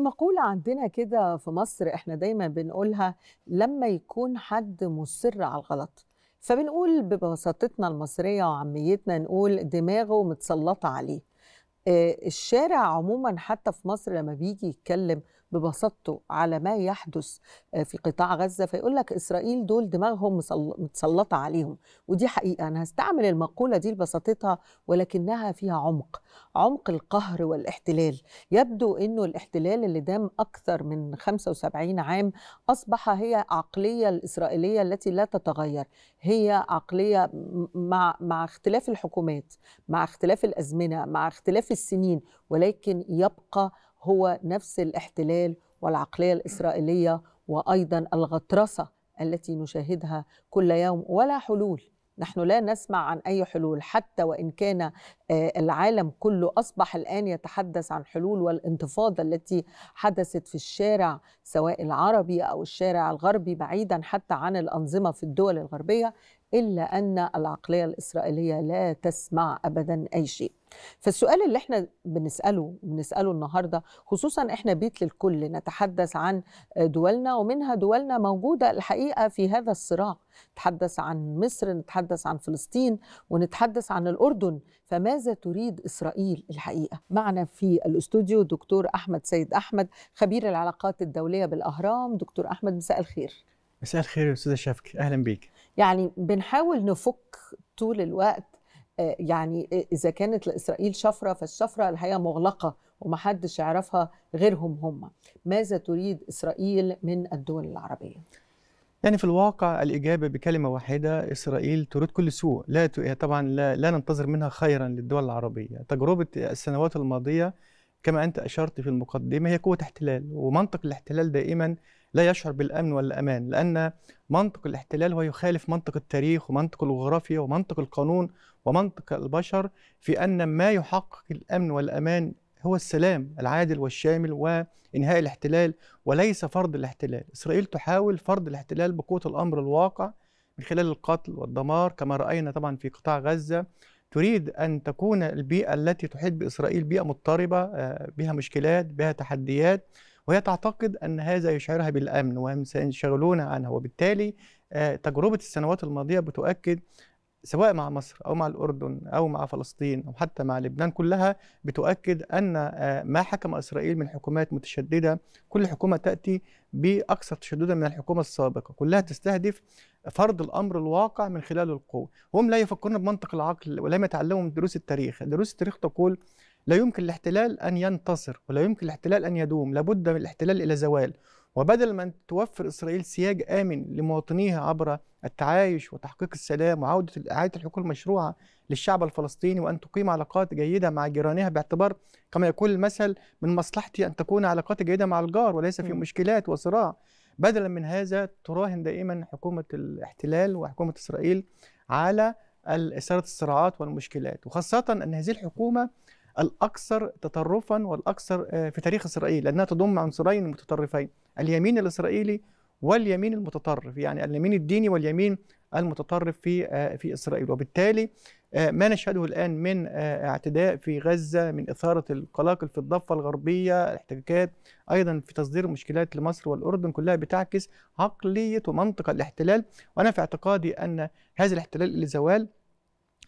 مقولة عندنا كده في مصر احنا دايما بنقولها لما يكون حد مصر على الغلط فبنقول ببساطتنا المصرية وعاميتنا نقول دماغه متسلطة عليه آه، الشارع عموما حتى في مصر لما بيجي يتكلم ببساطته على ما يحدث آه، في قطاع غزه فيقول لك اسرائيل دول دماغهم متسلطه عليهم ودي حقيقه انا هستعمل المقوله دي لبساطتها ولكنها فيها عمق عمق القهر والاحتلال يبدو انه الاحتلال اللي دام اكثر من 75 عام اصبح هي عقليه الاسرائيليه التي لا تتغير هي عقليه مع مع اختلاف الحكومات مع اختلاف الازمنه مع اختلاف السنين ولكن يبقى هو نفس الاحتلال والعقليه الاسرائيليه وايضا الغطرسه التي نشاهدها كل يوم ولا حلول نحن لا نسمع عن اي حلول حتى وان كان آه، العالم كله اصبح الان يتحدث عن حلول والانتفاضه التي حدثت في الشارع سواء العربي او الشارع الغربي بعيدا حتى عن الانظمه في الدول الغربيه إلا أن العقلية الإسرائيلية لا تسمع أبدا أي شيء فالسؤال اللي احنا بنسأله بنسأله النهاردة خصوصا احنا بيت للكل نتحدث عن دولنا ومنها دولنا موجودة الحقيقة في هذا الصراع نتحدث عن مصر نتحدث عن فلسطين ونتحدث عن الأردن فماذا تريد إسرائيل الحقيقة معنا في الأستوديو دكتور أحمد سيد أحمد خبير العلاقات الدولية بالأهرام دكتور أحمد مساء الخير مساء الخير يا أستاذة شفك أهلا بيك يعني بنحاول نفك طول الوقت آه، يعني اذا كانت لاسرائيل شفره فالشفره الحقيقه مغلقه ومحدش يعرفها غيرهم هم ماذا تريد اسرائيل من الدول العربيه يعني في الواقع الإجابة بكلمة واحدة إسرائيل تريد كل سوء لا ت... يعني طبعا لا, لا ننتظر منها خيرا للدول العربية تجربة السنوات الماضية كما أنت أشرت في المقدمة هي قوة احتلال ومنطق الاحتلال دائما لا يشعر بالامن والامان لان منطق الاحتلال هو يخالف منطق التاريخ ومنطق الجغرافيا ومنطق القانون ومنطق البشر في ان ما يحقق الامن والامان هو السلام العادل والشامل وانهاء الاحتلال وليس فرض الاحتلال اسرائيل تحاول فرض الاحتلال بقوه الامر الواقع من خلال القتل والدمار كما راينا طبعا في قطاع غزه تريد ان تكون البيئه التي تحيط باسرائيل بيئه مضطربه آه، بها مشكلات بها تحديات وهي تعتقد أن هذا يشعرها بالأمن وهم سينشغلون عنها وبالتالي آه، تجربة السنوات الماضية بتؤكد سواء مع مصر او مع الاردن او مع فلسطين او حتى مع لبنان كلها بتؤكد ان آه، ما حكم اسرائيل من حكومات متشدده كل حكومه تاتي باكثر تشددا من الحكومه السابقه كلها تستهدف فرض الامر الواقع من خلال القوه هم لا يفكرون بمنطق العقل ولم يتعلموا من دروس التاريخ دروس التاريخ تقول لا يمكن الاحتلال أن ينتصر ولا يمكن الاحتلال أن يدوم لابد من الاحتلال إلى زوال وبدل ما توفر إسرائيل سياج آمن لمواطنيها عبر التعايش وتحقيق السلام وعودة إعادة الحقوق المشروعة للشعب الفلسطيني وأن تقيم علاقات جيدة مع جيرانها باعتبار كما يقول المثل من مصلحتي أن تكون علاقات جيدة مع الجار وليس في مشكلات وصراع بدلا من هذا تراهن دائما حكومة الاحتلال وحكومة إسرائيل على إثارة الصراعات والمشكلات وخاصة أن هذه الحكومة الاكثر تطرفا والاكثر آه، في تاريخ اسرائيل لانها تضم عنصرين متطرفين اليمين الاسرائيلي واليمين المتطرف يعني اليمين الديني واليمين المتطرف في آه، في اسرائيل وبالتالي آه، ما نشهده الان من اعتداء في غزه من اثاره القلاقل في الضفه الغربيه الاحتكاكات ايضا في تصدير مشكلات لمصر والاردن كلها بتعكس عقليه ومنطق الاحتلال وانا في اعتقادي ان هذا الاحتلال لزوال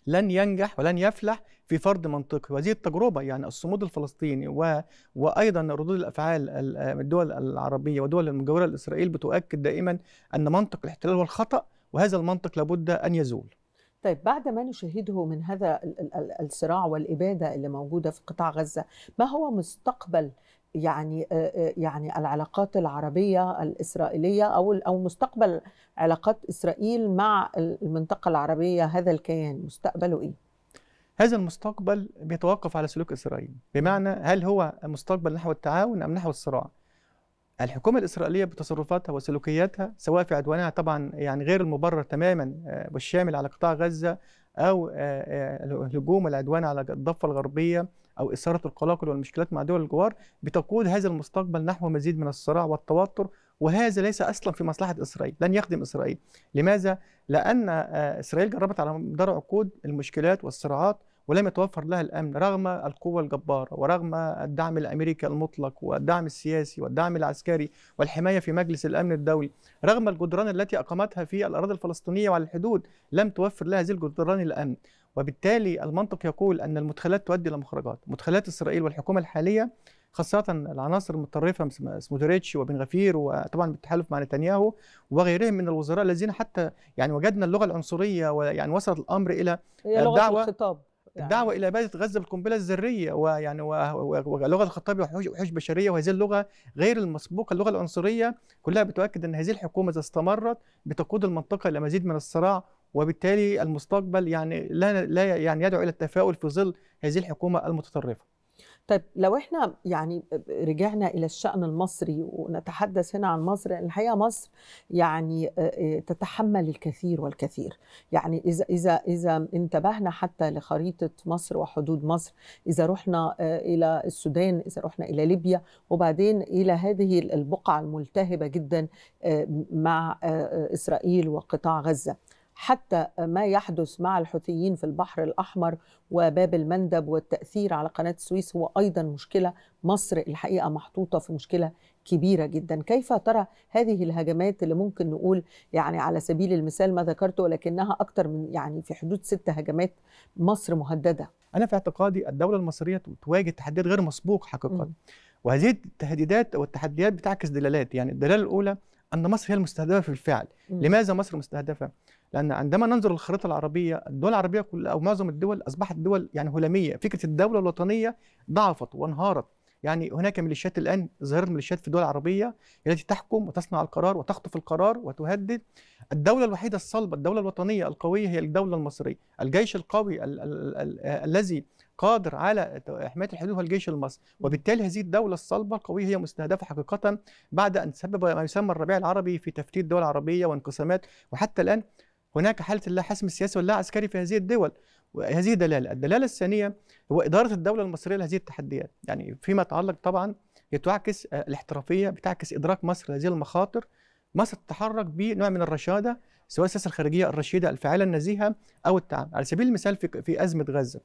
لن ينجح ولن يفلح في فرض منطقي وهذه التجربه يعني الصمود الفلسطيني و... وايضا ردود الافعال الدول العربيه والدول المجاوره لاسرائيل بتؤكد دائما ان منطق الاحتلال هو الخطا وهذا المنطق لابد ان يزول. طيب بعد ما نشاهده من هذا الصراع والاباده اللي موجوده في قطاع غزه، ما هو مستقبل يعني يعني العلاقات العربيه الاسرائيليه او او مستقبل علاقات اسرائيل مع المنطقه العربيه هذا الكيان مستقبله ايه؟ هذا المستقبل بيتوقف على سلوك إسرائيل بمعنى هل هو مستقبل نحو التعاون أم نحو الصراع الحكومة الإسرائيلية بتصرفاتها وسلوكياتها سواء في عدوانها طبعا يعني غير المبرر تماما والشامل آه، على قطاع غزة أو آه، آه، الهجوم العدوان على الضفة الغربية أو إثارة القلاقل والمشكلات مع دول الجوار بتقود هذا المستقبل نحو مزيد من الصراع والتوتر وهذا ليس اصلا في مصلحه اسرائيل، لن يخدم اسرائيل، لماذا؟ لان اسرائيل جربت على مدار عقود المشكلات والصراعات ولم يتوفر لها الامن رغم القوه الجباره ورغم الدعم الامريكي المطلق والدعم السياسي والدعم العسكري والحمايه في مجلس الامن الدولي رغم الجدران التي اقامتها في الاراضي الفلسطينيه وعلى الحدود لم توفر لها هذه الجدران الامن وبالتالي المنطق يقول ان المدخلات تؤدي الى مخرجات مدخلات اسرائيل والحكومه الحاليه خاصة العناصر المتطرفة سموتريتش وبن غفير وطبعا بالتحالف مع نتنياهو وغيرهم من الوزراء الذين حتى يعني وجدنا اللغة العنصرية ويعني وصلت الأمر إلى هي لغة الدعوة الخطاب الدعوه يعني. الى اباده غزه بالقنبله الذريه ويعني ولغه الخطاب وحوش بشريه وهذه اللغه غير المسبوقه اللغه العنصريه كلها بتؤكد ان هذه الحكومه اذا استمرت بتقود المنطقه الى مزيد من الصراع وبالتالي المستقبل يعني لا لا يعني يدعو الى التفاؤل في ظل هذه الحكومه المتطرفه طيب لو احنا يعني رجعنا الى الشان المصري ونتحدث هنا عن مصر الحقيقه مصر يعني آه، آه، تتحمل الكثير والكثير يعني اذا اذا اذا انتبهنا حتى لخريطه مصر وحدود مصر اذا رحنا آه، الى السودان اذا رحنا الى ليبيا وبعدين الى هذه البقعه الملتهبه جدا مع اسرائيل وقطاع غزه حتى ما يحدث مع الحوثيين في البحر الأحمر وباب المندب والتأثير على قناة السويس هو أيضا مشكلة مصر الحقيقة محطوطة في مشكلة كبيرة جدا كيف ترى هذه الهجمات اللي ممكن نقول يعني على سبيل المثال ما ذكرته ولكنها أكثر من يعني في حدود ست هجمات مصر مهددة أنا في اعتقادي الدولة المصرية تواجه تحديات غير مسبوق حقيقة م. وهذه التهديدات والتحديات بتعكس دلالات يعني الدلالة الأولى ان مصر هي المستهدفه في الفعل م. لماذا مصر مستهدفه لان عندما ننظر للخريطه العربيه الدول العربيه كلها او معظم الدول اصبحت دول يعني هلاميه فكره الدوله الوطنيه ضعفت وانهارت يعني هناك ميليشيات الان ظهرت ميليشيات في الدول العربيه التي تحكم وتصنع القرار وتخطف القرار وتهدد الدوله الوحيده الصلبه الدوله الوطنيه القويه هي الدوله المصريه الجيش القوي الذي ال ال ال قادر على حماية الحدود هو الجيش المصري وبالتالي هذه الدولة الصلبة القوية هي مستهدفة حقيقة بعد أن تسبب ما يسمى الربيع العربي في تفتيت دول عربية وانقسامات وحتى الآن هناك حالة لا حسم السياسي ولا عسكري في هذه الدول هذه دلالة الدلالة الثانية هو إدارة الدولة المصرية لهذه التحديات يعني فيما يتعلق طبعا هي تعكس آه، الاحترافية بتعكس إدراك مصر لهذه المخاطر مصر تتحرك بنوع من الرشادة سواء السياسة الخارجية الرشيدة الفعالة النزيهة أو التعامل على سبيل المثال في أزمة غزة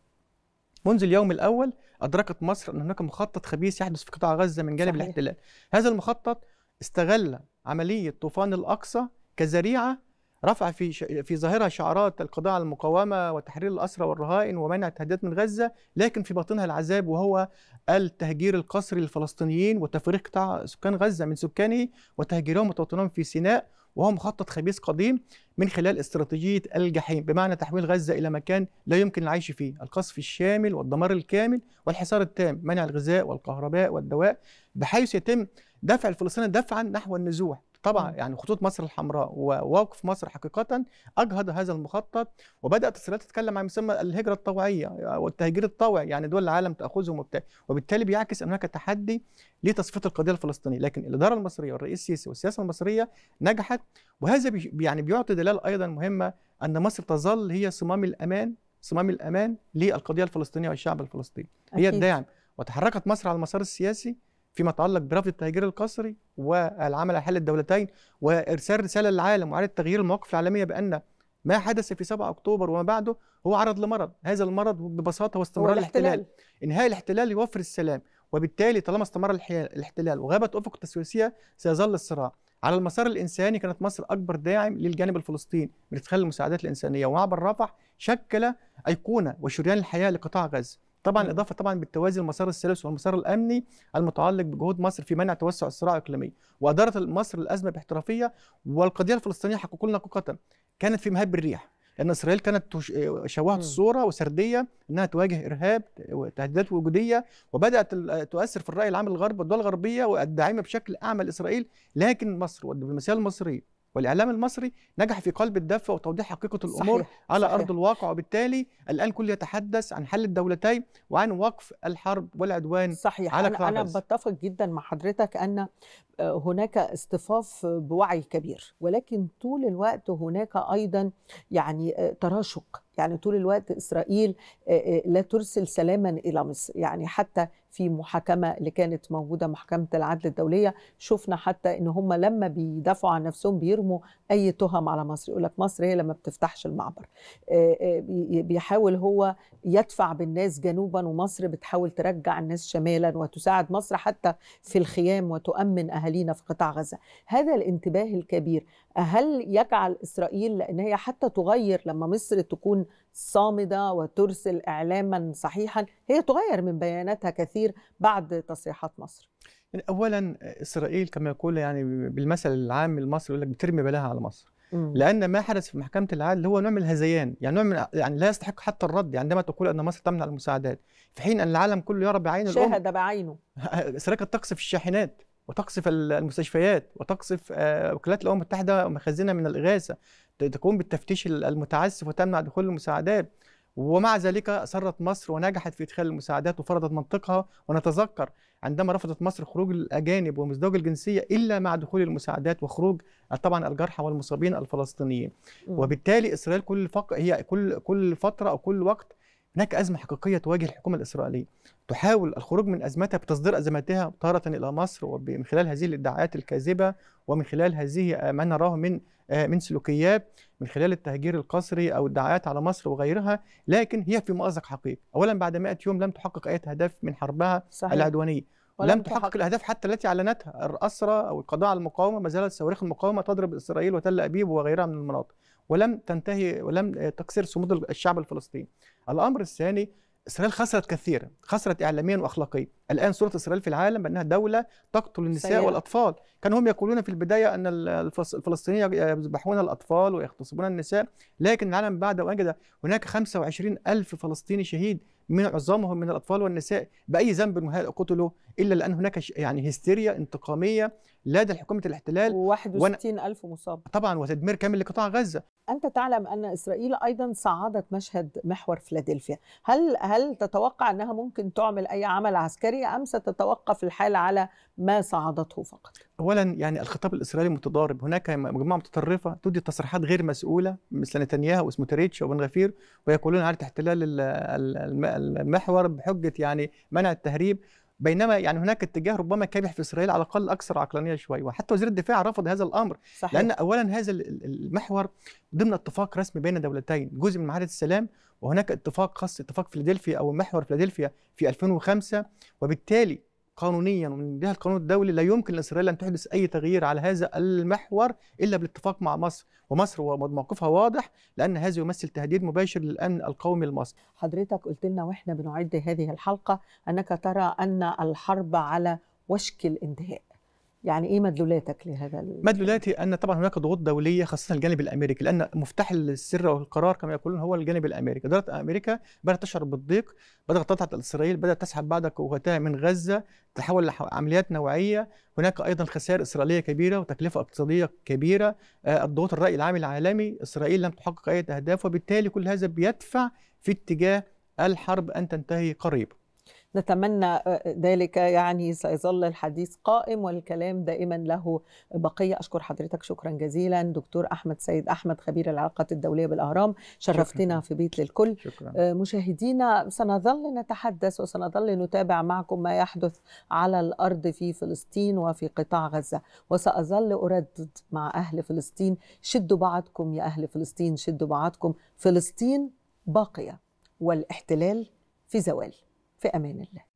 منذ اليوم الأول أدركت مصر أن هناك مخطط خبيث يحدث في قطاع غزة من جانب صحيح. الاحتلال هذا المخطط استغل عملية طوفان الأقصى كذريعة رفع في ش... في ظاهرها شعارات القضاء على المقاومه وتحرير الاسرى والرهائن ومنع التهديدات من غزه لكن في باطنها العذاب وهو التهجير القسري للفلسطينيين وتفريق قطاع سكان غزه من سكانه وتهجيرهم وتوطينهم في سيناء وهو مخطط خبيث قديم من خلال استراتيجية الجحيم بمعنى تحويل غزة إلى مكان لا يمكن العيش فيه القصف الشامل والدمار الكامل والحصار التام منع الغذاء والكهرباء والدواء بحيث يتم دفع الفلسطينيين دفعا نحو النزوح طبعا يعني خطوط مصر الحمراء ووقف مصر حقيقه اجهض هذا المخطط وبدات السيرات تتكلم عن مسمى الهجره الطوعيه آه، والتهجير الطوعي يعني دول العالم تاخذهم وبتاع وبالتالي بيعكس ان هناك تحدي لتصفيه القضيه الفلسطينيه لكن الاداره المصريه والرئيس السيسي والسياسه المصريه نجحت وهذا بي يعني بيعطي دلاله ايضا مهمه ان مصر تظل هي صمام الامان صمام الامان للقضيه الفلسطينيه والشعب الفلسطيني هي الداعم وتحركت مصر على المسار السياسي فيما يتعلق برفض التهجير القسري والعمل على حل الدولتين وارسال رساله للعالم واعاده تغيير المواقف العالميه بان ما حدث في 7 اكتوبر وما بعده هو عرض لمرض، هذا المرض ببساطه هو استمرار هو الاحتلال. الاحتلال. انهاء الاحتلال يوفر السلام، وبالتالي طالما استمر الاحتلال وغابت افق التسويسيه سيظل الصراع. على المسار الانساني كانت مصر اكبر داعم للجانب الفلسطيني من خلال المساعدات الانسانيه ومعبر رفح شكل ايقونه وشريان الحياه لقطاع غزه. طبعا اضافه طبعا بالتوازي المسار السلس والمسار الامني المتعلق بجهود مصر في منع توسع الصراع الاقليمي واداره مصر الازمه باحترافيه والقضيه الفلسطينيه حقق لنا حقيقه كانت في مهب الريح لان اسرائيل كانت آه، شوهت الصوره وسرديه انها تواجه ارهاب وتهديدات وجوديه وبدات آه، تؤثر في الراي العام الغرب والدول الغربيه والداعمه بشكل اعمى لاسرائيل لكن مصر والدبلوماسيه المصريه والاعلام المصري نجح في قلب الدفه وتوضيح حقيقه الامور صحيح. على صحيح. ارض الواقع وبالتالي الان كل يتحدث عن حل الدولتين وعن وقف الحرب والعدوان صحيح على انا, أنا بتفق جدا مع حضرتك ان آه، هناك اصطفاف بوعي كبير ولكن طول الوقت هناك ايضا يعني آه، تراشق يعني طول الوقت اسرائيل آه، لا ترسل سلاما الى مصر يعني حتى في محاكمه اللي كانت موجوده محكمه العدل الدوليه شفنا حتى ان هم لما بيدافعوا عن نفسهم بيرموا اي تهم على مصر يقول لك مصر هي لما بتفتحش المعبر آه، آه، بيحاول هو يدفع بالناس جنوبا ومصر بتحاول ترجع الناس شمالا وتساعد مصر حتى في الخيام وتؤمن اهالينا في قطاع غزه هذا الانتباه الكبير هل يجعل اسرائيل لان هي حتى تغير لما مصر تكون صامدة وترسل إعلاما صحيحا هي تغير من بياناتها كثير بعد تصريحات مصر يعني أولا إسرائيل كما يقول يعني بالمثل العام المصري يقول لك بترمي بلاها على مصر مم. لان ما حدث في محكمه العدل هو نوع من الهذيان يعني نوع من يعني لا يستحق حتى الرد يعني عندما تقول ان مصر تمنع المساعدات في حين ان العالم كله يرى بعين الام شاهد بعينه اسرائيل تقصف الشاحنات وتقصف المستشفيات وتقصف آه، وكالات الامم المتحده ومخازنها من الاغاثه تقوم بالتفتيش المتعسف وتمنع دخول المساعدات ومع ذلك أصرت مصر ونجحت في إدخال المساعدات وفرضت منطقها ونتذكر عندما رفضت مصر خروج الأجانب ومزدوج الجنسية إلا مع دخول المساعدات وخروج طبعا الجرحى والمصابين الفلسطينيين وبالتالي إسرائيل كل فق... هي كل كل فترة أو كل وقت هناك أزمة حقيقية تواجه الحكومة الإسرائيلية تحاول الخروج من أزمتها بتصدير أزمتها تارة إلى مصر ومن خلال هذه الادعاءات الكاذبة ومن خلال هذه آه، ما نراه من آه، من سلوكيات من خلال التهجير القسري أو الدعايات على مصر وغيرها لكن هي في مأزق حقيقي أولا بعد 100 يوم لم تحقق أي أهداف من حربها صحيح. العدوانية لم تحقق الأهداف حتى التي أعلنتها الأسرة أو القضاء على المقاومة ما زالت صواريخ المقاومة تضرب إسرائيل وتل أبيب وغيرها من المناطق ولم تنتهي ولم آه، تكسر صمود الشعب الفلسطيني الامر الثاني اسرائيل خسرت كثيرا خسرت اعلاميا واخلاقيا الان صوره اسرائيل في العالم انها دوله تقتل النساء سيئة. والاطفال كانوا هم يقولون في البدايه ان الفلسطينيين يذبحون الاطفال ويغتصبون النساء لكن العالم بعد وجد هناك 25 الف فلسطيني شهيد من عظامهم من الاطفال والنساء باي ذنب قتلوا الا لان هناك يعني هستيريا انتقاميه لدى حكومه الاحتلال 61 ألف مصاب طبعا وتدمير كامل لقطاع غزه انت تعلم ان اسرائيل ايضا صعدت مشهد محور فيلادلفيا هل هل تتوقع انها ممكن تعمل اي عمل عسكري ام ستتوقف الحال على ما صعدته فقط اولا يعني الخطاب الاسرائيلي متضارب هناك مجموعه متطرفه تدي تصريحات غير مسؤوله مثل نتنياهو وسموتريتش وبن غفير ويقولون على احتلال المحور بحجه يعني منع التهريب بينما يعني هناك اتجاه ربما كابح في اسرائيل على الاقل اكثر عقلانيه شوي وحتى وزير الدفاع رفض هذا الامر صحيح. لان اولا هذا المحور ضمن اتفاق رسمي بين دولتين جزء من معاهده السلام وهناك اتفاق خاص اتفاق فيلادلفيا او محور فيلادلفيا في 2005 وبالتالي قانونيا ومن جهه القانون الدولي لا يمكن لاسرائيل ان تحدث اي تغيير على هذا المحور الا بالاتفاق مع مصر ومصر موقفها واضح لان هذا يمثل تهديد مباشر للامن القومي المصري حضرتك قلت لنا واحنا بنعد هذه الحلقه انك ترى ان الحرب على وشك الانتهاء يعني ايه مدلولاتك لهذا مدلولاتي ان طبعا هناك ضغوط دوليه خاصه الجانب الامريكي لان مفتاح السر والقرار كما يقولون هو الجانب الامريكي اداره امريكا بدات تشعر بالضيق بدات تضغط على اسرائيل بدات تسحب بعض قوتها من غزه تحول لعمليات نوعيه هناك ايضا خسائر اسرائيليه كبيره وتكلفه اقتصاديه كبيره آه، الضغوط الراي العام العالمي اسرائيل لم تحقق اي اهداف وبالتالي كل هذا بيدفع في اتجاه الحرب ان تنتهي قريبا نتمنى آه، ذلك يعني سيظل الحديث قائم والكلام دائما له بقية أشكر حضرتك شكرا جزيلا دكتور أحمد سيد أحمد خبير العلاقات الدولية بالأهرام شرفتنا شكرا. في بيت للكل شكرا. آه، مشاهدينا سنظل نتحدث وسنظل نتابع معكم ما يحدث على الأرض في فلسطين وفي قطاع غزة وسأظل أردد مع أهل فلسطين شدوا بعضكم يا أهل فلسطين شدوا بعضكم فلسطين باقية والاحتلال في زوال في امان الله